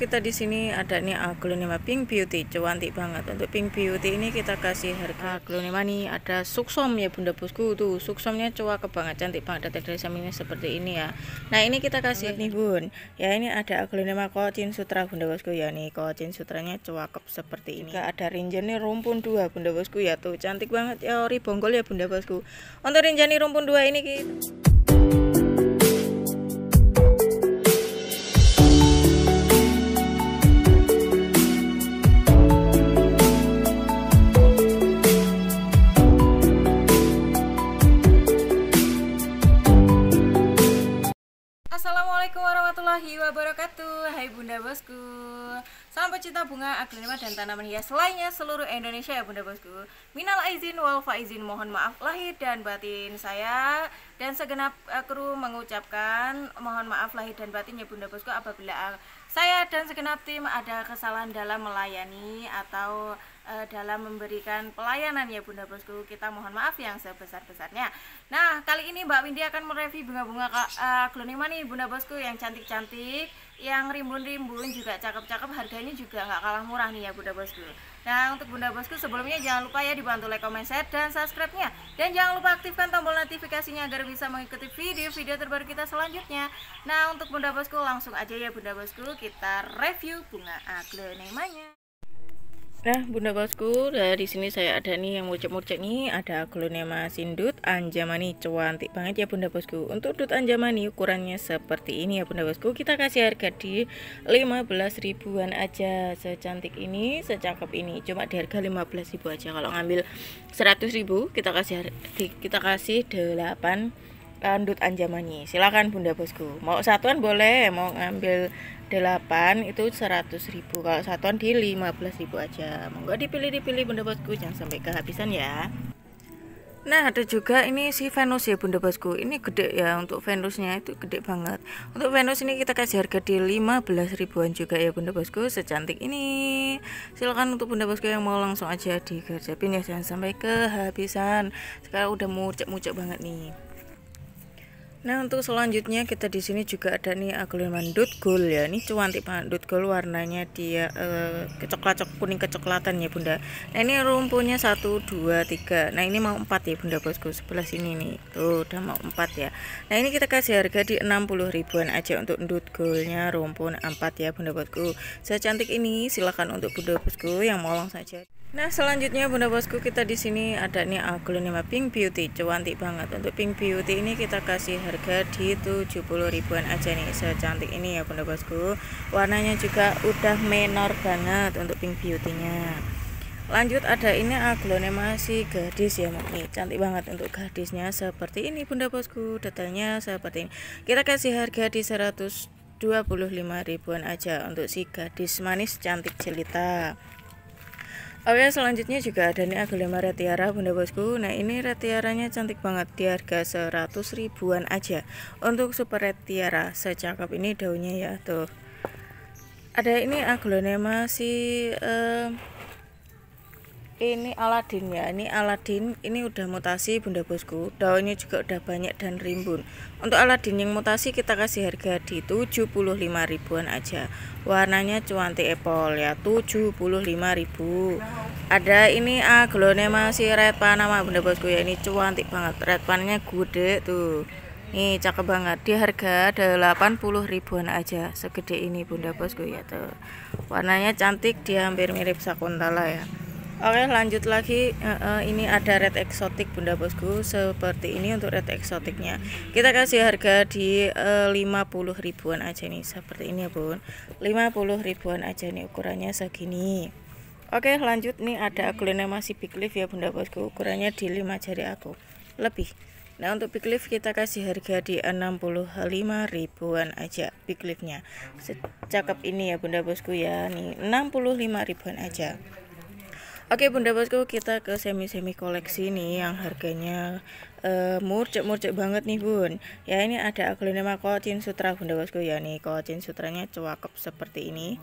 kita di sini ada nih aglonema pink beauty cantik banget untuk pink beauty ini kita kasih harga aglonema nih ada suksom ya bunda bosku tuh suksomnya cuak banget cantik banget ada dari ini seperti ini ya nah ini kita kasih nih bun ya ini ada aglonema kocin sutra bunda bosku ya nih kocin sutranya cowok seperti ini juga ada rinjani rumpun dua bunda bosku ya tuh cantik banget ya ori bonggol ya bunda bosku untuk rinjani rumpun dua ini kita pecinta bunga, aglonema dan tanaman hias lainnya seluruh Indonesia ya Bunda Bosku. Minal aizin wal faizin mohon maaf lahir dan batin saya dan segenap eh, kru mengucapkan mohon maaf lahir dan batin ya Bunda Bosku apabila eh, saya dan segenap tim ada kesalahan dalam melayani atau eh, dalam memberikan pelayanan ya Bunda Bosku kita mohon maaf yang sebesar-besarnya nah kali ini Mbak Windy akan mereview bunga-bunga aglonema nih Bunda Bosku yang cantik-cantik yang rimbun-rimbun juga cakep-cakep harganya juga nggak kalah murah nih ya Bunda Bosku Nah untuk Bunda Bosku sebelumnya jangan lupa ya dibantu like, comment, share, dan subscribe-nya Dan jangan lupa aktifkan tombol notifikasinya agar bisa mengikuti video-video terbaru kita selanjutnya Nah untuk Bunda Bosku langsung aja ya Bunda Bosku kita review bunga aglonemanya Nah, Bunda Bosku, eh, dari sini saya ada nih yang murcek-murcek nih, ada Glonema sindut anjamani cantik banget ya Bunda Bosku. Untuk dut anjamani ukurannya seperti ini ya Bunda Bosku. Kita kasih harga di 15 ribuan aja. Secantik ini, secakep ini. Cuma di harga 15 ribu aja. Kalau ngambil 100 ribu, kita kasih harga kita kasih 8 kandut eh, anjamani. Silakan Bunda Bosku. Mau satuan boleh, mau ngambil 8 itu 100.000 kalau satuan di 15.000 aja monggo dipilih-dipilih bunda bosku jangan sampai kehabisan ya Nah ada juga ini si Venus ya bunda bosku Ini gede ya untuk Venusnya itu gede banget Untuk Venus ini kita kasih harga di 15 ribuan juga ya bunda bosku Secantik ini Silahkan untuk bunda bosku yang mau langsung aja digerjapin ya Jangan sampai kehabisan Sekarang udah mucek-mucek banget nih Nah untuk selanjutnya kita di sini juga ada nih aglonema dot gold ya. Ini cuantik banget dot gold warnanya dia eh, kecoklat cok kuning kecoklatan ya bunda. Nah ini rumpunnya satu dua tiga. Nah ini mau empat ya bunda bosku sebelah sini nih. Tuh udah mau empat ya. Nah ini kita kasih harga di enam puluh ribuan aja untuk dot goldnya rumpun empat ya bunda bosku. Secantik ini silahkan untuk bunda bosku yang mau langsung saja. Nah selanjutnya bunda bosku kita di sini ada nih aglonema pink beauty cuantik banget untuk pink beauty ini kita kasih harga di 70 ribuan aja nih secantik ini ya bunda bosku warnanya juga udah menor banget untuk pink beauty nya lanjut ada ini aglonema si gadis ya mami cantik banget untuk gadisnya seperti ini bunda bosku detailnya seperti ini kita kasih harga di 125 ribuan aja untuk si gadis manis cantik jelita Oke oh ya, selanjutnya juga ada nih Aglema Retiara Bunda Bosku Nah ini retiaranya cantik banget di harga 100 ribuan aja Untuk super retiara secakap ini daunnya ya tuh Ada ini Aglonema si eh, ini Aladin ya ini Aladin ini udah mutasi bunda bosku daunnya juga udah banyak dan rimbun untuk Aladin yang mutasi kita kasih harga di 75 ribuan aja warnanya cuanti epol ya 75 ribu ada ini aglonema ah, si red panama bunda bosku ya ini cuanti banget red pannya gede tuh Nih cakep banget di harga 80 ribuan aja segede ini bunda bosku ya tuh warnanya cantik dia hampir mirip sakuntala ya Oke lanjut lagi uh, uh, ini ada red eksotik bunda bosku seperti ini untuk red eksotiknya kita kasih harga di eh, uh, 50 ribuan aja nih seperti ini ya bun 50 ribuan aja nih ukurannya segini Oke lanjut nih ada aglone masih big leaf ya bunda bosku ukurannya di 5 jari aku lebih Nah untuk big leaf kita kasih harga di 65 ribuan aja big leafnya cakep ini ya bunda bosku ya nih 65 ribuan aja Oke bunda bosku kita ke semi-semi koleksi nih yang harganya uh, eh, murcek-murcek banget nih bun Ya ini ada aglonema kocin sutra bunda bosku ya nih kocin sutranya cewakep seperti ini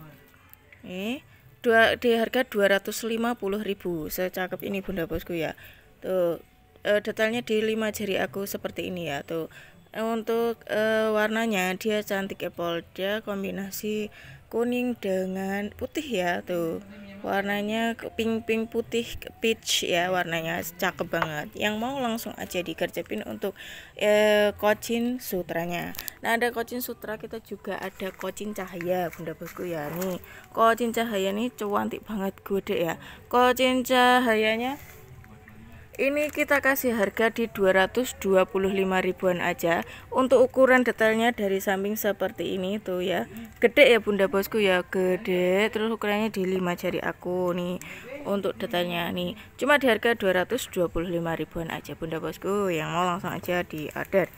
Nih dua, di harga ribu secakep ini bunda bosku ya Tuh uh, detailnya di lima jari aku seperti ini ya tuh untuk uh, warnanya dia cantik epol dia kombinasi kuning dengan putih ya tuh warnanya pink-pink putih peach ya warnanya cakep banget yang mau langsung aja dikerjain untuk eh, kocin sutranya nah ada kocin sutra kita juga ada kocin cahaya bunda bosku ya nih kocin cahaya nih cuantik banget gude ya kocin cahayanya ini kita kasih harga di 225 ribuan aja untuk ukuran detailnya dari samping seperti ini tuh ya gede ya bunda bosku ya gede terus ukurannya di 5 jari aku nih untuk detailnya nih cuma di harga 225 ribuan aja bunda bosku yang mau langsung aja di order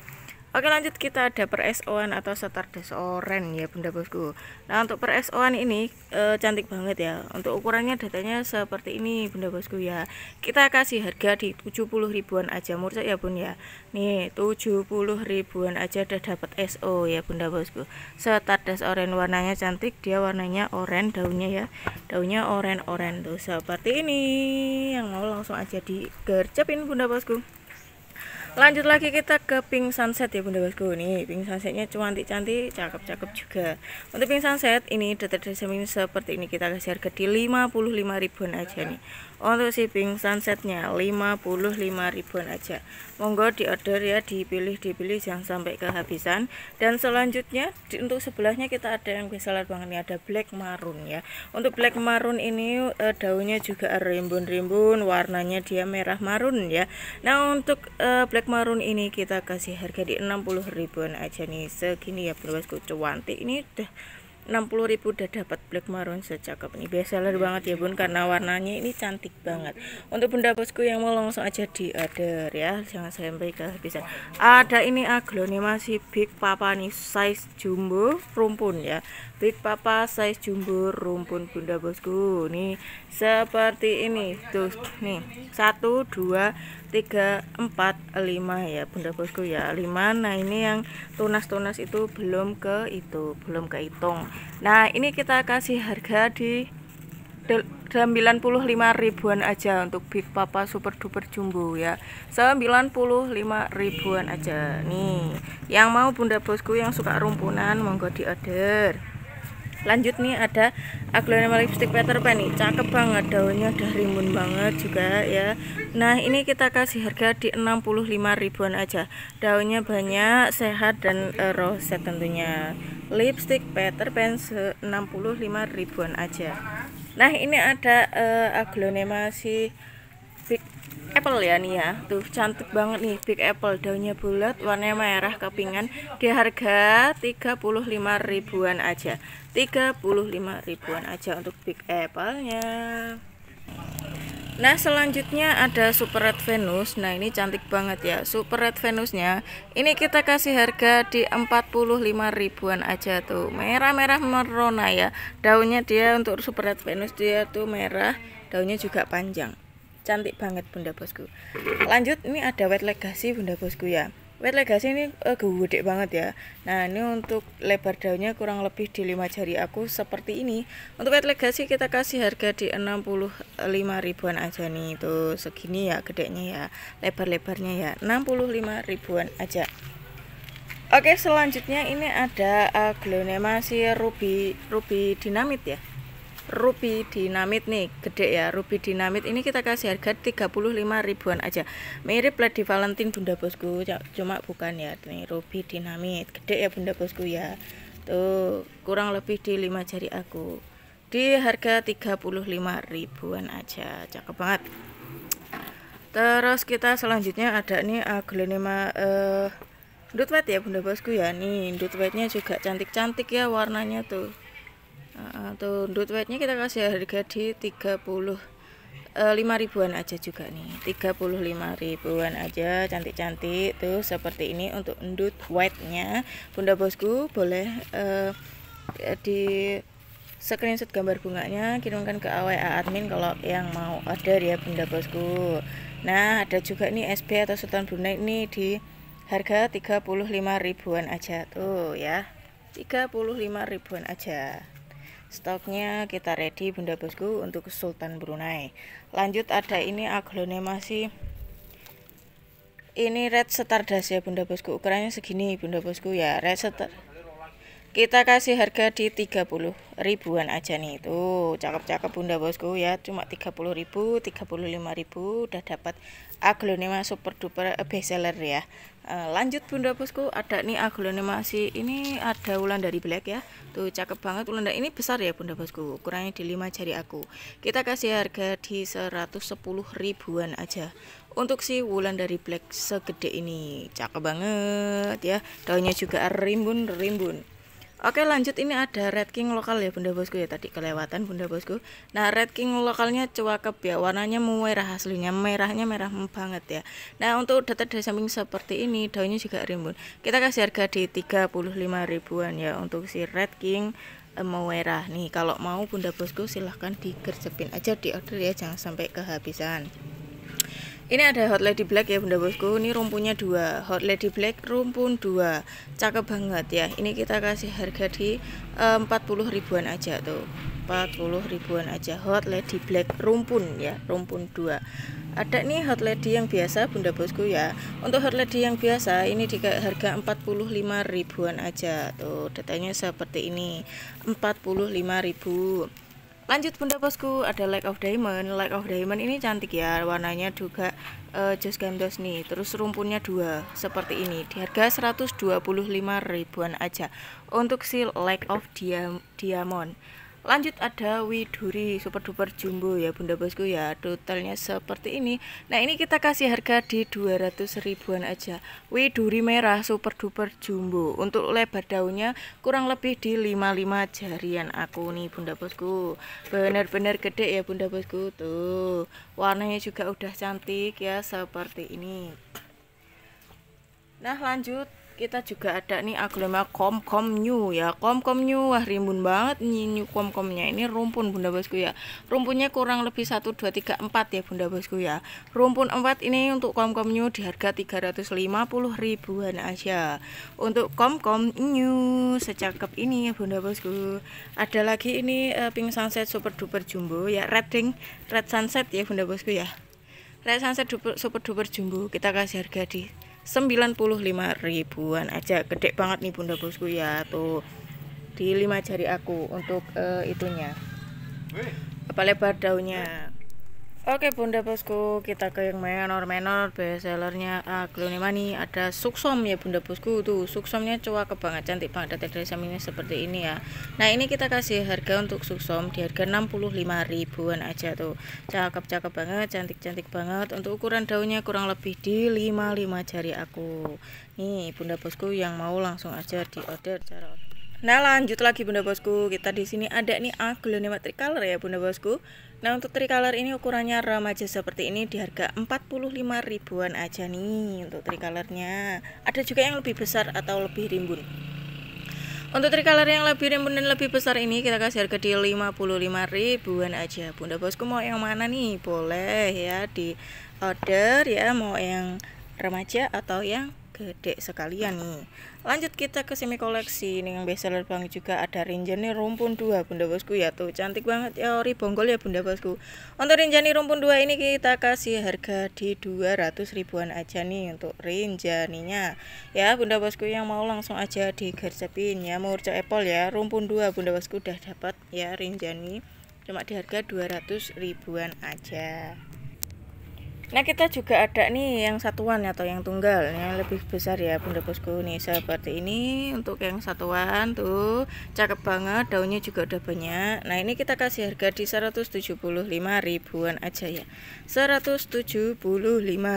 Oke lanjut kita ada per SO1 atau setar desoren ya bunda bosku Nah untuk per SO1 ini e, cantik banget ya Untuk ukurannya datanya seperti ini bunda bosku ya Kita kasih harga di 70 ribuan aja murah ya bun ya Nih 70 ribuan aja udah dapat SO ya bunda bosku Setar desoren warnanya cantik dia warnanya oren daunnya ya Daunnya oren-oren tuh seperti ini Yang mau langsung aja digercepin bunda bosku lanjut lagi kita ke pink sunset ya bunda bosku nih pink sunsetnya cantik-cantik cakep-cakep juga untuk pink sunset ini seminggu seperti ini kita kasih harga di 55 ribuan aja nih untuk si pink sunsetnya 55 ribuan aja monggo di order ya dipilih-dipilih jangan sampai kehabisan dan selanjutnya di, untuk sebelahnya kita ada yang bisa lihat banget nih ada black maroon ya untuk black maroon ini e, daunnya juga rimbun-rimbun warnanya dia merah marun ya nah untuk e, black maroon ini kita kasih harga di 60 ribuan aja nih segini ya bosku cuanti ini udah 60.000 udah dapat black maroon secakep ini seller iya, banget ya iya. bun karena warnanya ini cantik banget untuk bunda bosku yang mau langsung aja di order ya jangan sampai kehabisan ada ini aglonema masih big papa nih size jumbo rumpun ya big papa size jumbo rumpun bunda bosku nih seperti ini tuh nih 1 2 3 4 5 ya bunda bosku ya 5 nah ini yang tunas-tunas itu belum ke itu belum kehitung nah ini kita kasih harga di 95 ribuan aja untuk Big Papa Super Duper Jumbo ya 95 ribuan aja nih yang mau bunda bosku yang suka rumpunan monggo di order lanjut nih ada aglonema lipstick Peter Pan nih cakep banget daunnya udah rimbun banget juga ya nah ini kita kasih harga di 65 ribuan aja daunnya banyak sehat dan uh, eh, roset tentunya lipstick Peter Pan 65 ribuan aja nah ini ada uh, aglonema si Big Apple ya nih ya tuh cantik banget nih Big Apple daunnya bulat warnanya merah kepingan di harga 35 ribuan aja 35 ribuan aja untuk Big Apple nya Nah selanjutnya ada Super Red Venus Nah ini cantik banget ya Super Red Venusnya Ini kita kasih harga di 45 ribuan aja tuh Merah-merah merona ya Daunnya dia untuk Super Red Venus dia tuh merah Daunnya juga panjang Cantik banget bunda bosku Lanjut ini ada wet legacy bunda bosku ya Wet legasi ini uh, gede banget ya. Nah, ini untuk lebar daunnya kurang lebih di 5 jari aku seperti ini. Untuk wet legasi kita kasih harga di 65 ribuan aja nih. Itu segini ya gedenya ya. Lebar-lebarnya ya 65 ribuan aja. Oke, selanjutnya ini ada aglonema eh, si ruby ruby dinamit ya ruby dinamit nih gede ya ruby dinamit ini kita kasih harga 35 ribuan aja mirip lady valentine bunda bosku cuma bukan ya nih ruby dinamit gede ya bunda bosku ya tuh kurang lebih di 5 jari aku di harga 35 ribuan aja cakep banget terus kita selanjutnya ada nih aglenema eh uh, ya bunda bosku ya nih Dutwetnya juga cantik-cantik ya warnanya tuh untuk white-nya kita kasih harga di 30 eh, lima ribuan aja juga nih 35 ribuan aja cantik-cantik tuh seperti ini untuk endut white-nya Bunda Bosku boleh uh, di screenshot gambar bunganya kirimkan ke AWA admin kalau yang mau order ya Bunda Bosku nah ada juga nih sp atau Sultan Brunei ini di harga 35 ribuan aja tuh ya 35 ribuan aja Stoknya kita ready Bunda Bosku untuk Sultan Brunei. Lanjut ada ini aglonema sih. ini red stardust ya Bunda Bosku. Ukurannya segini Bunda Bosku ya. Red setar. kita kasih harga di 30 ribuan aja nih tuh cakep-cakep bunda bosku ya cuma 30 ribu 35 ribu udah dapat aglonema super duper eh, bestseller ya Eh, lanjut bunda bosku ada nih aglonema masih ini ada ulan dari black ya tuh cakep banget ulan ini besar ya bunda bosku ukurannya di 5 jari aku kita kasih harga di 110 ribuan aja untuk si ulan dari black segede ini cakep banget ya daunnya juga rimbun rimbun Oke lanjut ini ada red king lokal ya bunda bosku ya tadi kelewatan bunda bosku Nah red king lokalnya cuakep ya warnanya merah aslinya merahnya merah banget ya Nah untuk data dari samping seperti ini daunnya juga rimbun Kita kasih harga di 35 ribuan ya untuk si red king eh, merah nih Kalau mau bunda bosku silahkan digercepin aja di order ya jangan sampai kehabisan ini ada Hot Lady Black ya Bunda Bosku. Ini rumpunya dua. Hot Lady Black rumpun dua. Cakep banget ya. Ini kita kasih harga di eh, empat puluh ribuan aja tuh. 40 ribuan aja Hot Lady Black rumpun ya, rumpun dua. Ada nih Hot Lady yang biasa Bunda Bosku ya. Untuk Hot Lady yang biasa ini di harga 45 ribuan aja tuh. Datanya seperti ini. 45 ribu lanjut bunda bosku ada like of Diamond like of Diamond ini cantik ya warnanya juga uh, eh, just gandos nih terus rumpunnya dua seperti ini di harga 125 ribuan aja untuk si like of Diamond lanjut ada widuri super duper jumbo ya bunda bosku ya totalnya seperti ini nah ini kita kasih harga di 200 ribuan aja widuri merah super duper jumbo untuk lebar daunnya kurang lebih di 55 jarian aku nih bunda bosku bener-bener gede ya bunda bosku tuh warnanya juga udah cantik ya seperti ini nah lanjut kita juga ada nih aglema kom new ya kom kom new wah rimbun banget new komnya ini rumpun bunda bosku ya rumpunnya kurang lebih 1 2 3 4 ya bunda bosku ya rumpun 4 ini untuk kom kom new di harga 350 ribuan aja untuk kom kom new secakep ini ya bunda bosku ada lagi ini uh, pink sunset super duper jumbo ya red red sunset ya bunda bosku ya red sunset duper, super duper jumbo kita kasih harga di 95 ribuan aja gede banget nih bunda bosku ya tuh di lima jari aku untuk uh, itunya apa lebar daunnya Oke bunda bosku, kita ke yang menor-menor bestsellernya ah, Money ada suksom ya bunda bosku tuh suksomnya cuak banget cantik banget ada dari ini seperti ini ya. Nah ini kita kasih harga untuk suksom di harga 65 ribuan aja tuh cakep-cakep banget cantik-cantik banget untuk ukuran daunnya kurang lebih di 55 jari aku. Nih bunda bosku yang mau langsung aja di order cara order. Nah lanjut lagi bunda bosku kita di sini ada nih aglonema tricolor ya bunda bosku. Nah untuk tricolor ini ukurannya remaja seperti ini di harga 45 ribuan aja nih untuk tricolornya. Ada juga yang lebih besar atau lebih rimbun. Untuk tricolor yang lebih rimbun dan lebih besar ini kita kasih harga di 55 ribuan aja bunda bosku mau yang mana nih boleh ya di order ya mau yang remaja atau yang gede sekalian nih lanjut kita ke semi koleksi ini yang bestseller banget juga ada rinjani rumpun dua bunda bosku ya tuh cantik banget ya ori bonggol ya bunda bosku untuk rinjani rumpun dua ini kita kasih harga di 200 ribuan aja nih untuk rinjaninya ya bunda bosku yang mau langsung aja digercepin ya murca apple ya rumpun dua bunda bosku udah dapat ya rinjani cuma di harga 200 ribuan aja Nah kita juga ada nih yang satuan atau yang tunggal yang lebih besar ya bunda bosku nih seperti ini untuk yang satuan tuh cakep banget daunnya juga udah banyak nah ini kita kasih harga di 175 ribuan aja ya 175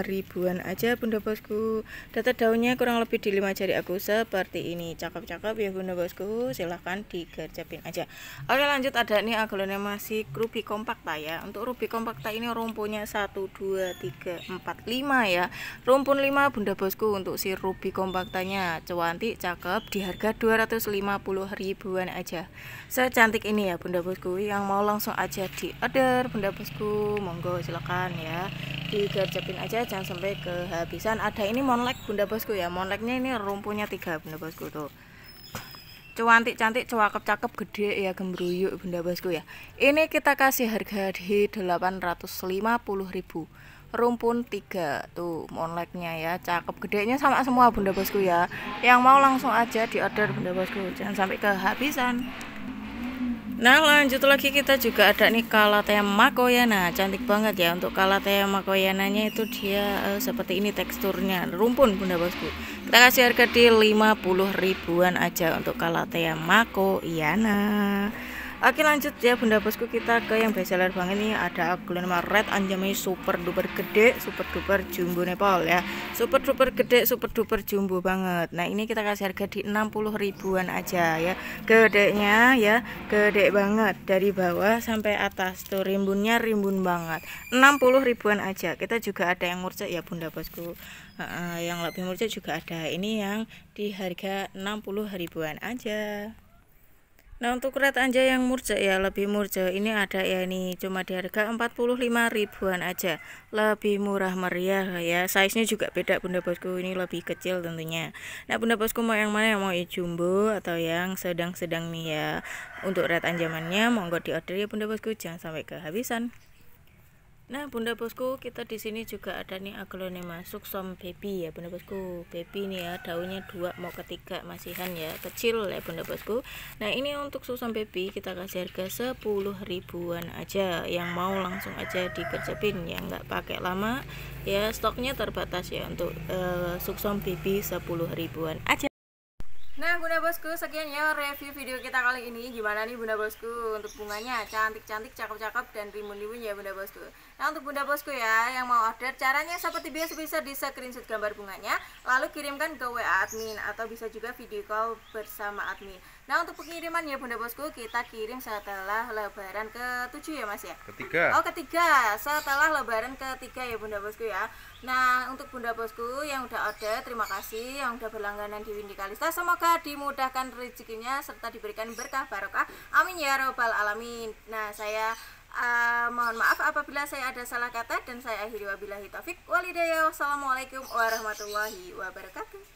ribuan aja bunda bosku data daunnya kurang lebih di 5 jari aku seperti ini cakep-cakep ya bunda bosku silahkan digerjapin aja oke lanjut ada nih aglonema masih ruby kompakta ya untuk ruby kompakta ini rumpunya 1 2 3, 4, 5 ya Rumpun 5 Bunda Bosku untuk si Ruby kompaktanya Cuantik, cakep, di harga 250 ribuan aja Secantik ini ya Bunda Bosku Yang mau langsung aja di order Bunda Bosku Monggo silakan ya digercepin aja jangan sampai kehabisan ada ini monlek bunda bosku ya monleknya ini rumpunnya tiga bunda bosku tuh cuantik cantik cakep cakep gede ya gembruyuk bunda bosku ya ini kita kasih harga di 850 ribu rumpun tiga tuh monleknya ya cakep gedenya sama semua bunda bosku ya yang mau langsung aja di order bunda bosku jangan sampai kehabisan nah lanjut lagi kita juga ada nih kalatea makoyana cantik banget ya untuk kalatea makoyananya itu dia uh, seperti ini teksturnya rumpun bunda bosku kita kasih harga di 50 ribuan aja untuk kalatea makoyana Oke lanjut ya bunda bosku kita ke yang biasa bestseller banget ini ada aglenma red anjami super duper gede super duper jumbo nepal ya super duper gede super duper jumbo banget nah ini kita kasih harga di 60 ribuan aja ya gedenya ya gede banget dari bawah sampai atas tuh rimbunnya rimbun banget 60 ribuan aja kita juga ada yang murca ya bunda bosku uh, yang lebih murca juga ada ini yang di harga 60 ribuan aja Nah untuk kereta aja yang murja ya lebih murja ini ada ya ini cuma di harga 45 ribuan aja lebih murah meriah ya size nya juga beda bunda bosku ini lebih kecil tentunya Nah bunda bosku mau yang mana yang mau jumbo atau yang sedang-sedang nih ya untuk red anjamannya monggo di order ya bunda bosku jangan sampai kehabisan Nah, Bunda Bosku, kita di sini juga ada nih aglonema suksom baby ya, Bunda Bosku. Baby nih ya, daunnya dua mau ketiga masihan ya, kecil ya, Bunda Bosku. Nah, ini untuk suksom baby kita kasih harga 10 ribuan aja. Yang mau langsung aja dikerjepin ya, nggak pakai lama. Ya, stoknya terbatas ya untuk uh, eh, suksom baby 10 ribuan aja. Nah Bunda Bosku sekian ya review video kita kali ini Gimana nih Bunda Bosku untuk bunganya Cantik-cantik, cakep-cakep dan rimun-rimun ya Bunda Bosku Nah untuk bunda bosku ya yang mau order caranya seperti biasa bisa di screenshot gambar bunganya lalu kirimkan ke WA admin atau bisa juga video call bersama admin. Nah untuk pengiriman ya bunda bosku kita kirim setelah lebaran ke 7 ya mas ya? Ketiga. Oh ketiga setelah lebaran ketiga ya bunda bosku ya. Nah untuk bunda bosku yang udah order terima kasih yang udah berlangganan di Windy Kalista semoga dimudahkan rezekinya serta diberikan berkah barokah. Amin ya robbal alamin. Nah saya Uh, mohon maaf apabila saya ada salah kata dan saya akhiri wabillahi taufik walidaya wassalamualaikum warahmatullahi wabarakatuh